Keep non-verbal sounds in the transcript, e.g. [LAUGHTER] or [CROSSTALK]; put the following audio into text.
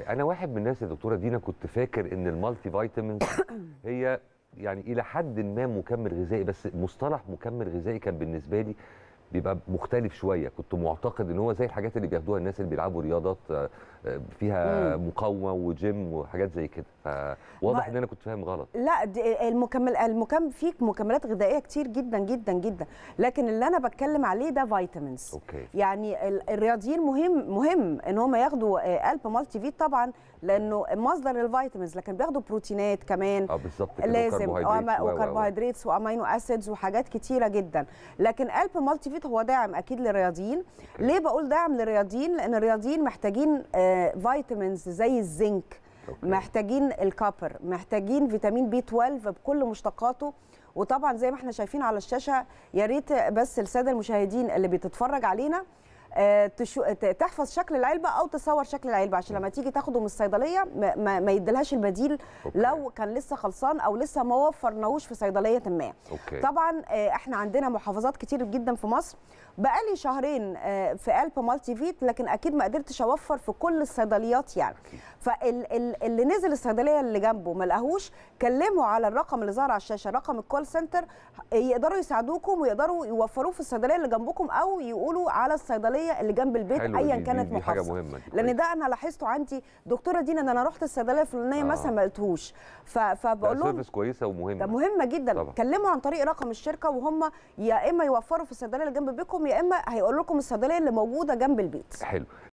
انا واحد من الناس يا دكتوره دينا كنت فاكر ان المالتي فيتامينز [COUGHS] هي يعني الى حد ما مكمل غذائي بس مصطلح مكمل غذائي كان بالنسبه لي بيبقى مختلف شويه كنت معتقد ان هو زي الحاجات اللي بياخدوها الناس اللي بيلعبوا رياضات آه، آه، فيها مقاومه وجيم وحاجات زي كده فواضح ان انا كنت فاهم غلط لا المكمل المكمل فيك مكملات غذائيه كتير جدا جدا جدا لكن اللي انا بتكلم عليه ده فيتامينز أوكي. يعني الرياضيين مهم مهم ان هم ياخدوا آه، الب مالتي فيت طبعا لانه مصدر الفيتامينز لكن بياخدوا بروتينات كمان اه بالظبط لازم وكربوهيدرات وامينو اسيدز وحاجات كتيره جدا لكن الب مالتي فيت اعتقد هو داعم اكيد للرياضيين ليه بقول داعم للرياضيين لان الرياضيين محتاجين فيتامينز آه، زي الزنك أوكي. محتاجين الكابر محتاجين فيتامين بي 12 بكل مشتقاته وطبعا زي ما احنا شايفين على الشاشه يا ريت بس الساده المشاهدين اللي بتتفرج علينا آه، تحفظ شكل العلبه او تصور شكل العلبه عشان لما تيجي تاخده من الصيدليه ما, ما يديلهاش البديل أوكي. لو كان لسه خلصان او لسه ما وفرناهوش في صيدليه ما أوكي. طبعا آه، احنا عندنا محافظات كتير جدا في مصر بقالي شهرين آه، في قلب مالتي فيت لكن اكيد ما قدرتش اوفر في كل الصيدليات يعني فاللي نزل الصيدليه اللي جنبه ما لقاهوش كلموا على الرقم اللي ظهر على الشاشه رقم الكول سنتر يقدروا يساعدوكم ويقدروا يوفروه في الصيدليه اللي جنبكم او يقولوا على الصيدليه الصيدليه اللي جنب البيت ايا كانت محافظه لان ده انا لاحظته عندي دكتوره دينا ان انا رحت الصيدليه الفلانيه آه. مثلا ما قلتهوش فبقول لهم سيرفيس كويسه ومهمه ده مهمه جدا طبعا. كلموا عن طريق رقم الشركه وهم يا اما يوفروا في الصيدليه اللي جنب بيتكم يا اما هيقول لكم الصيدليه اللي موجوده جنب البيت حلو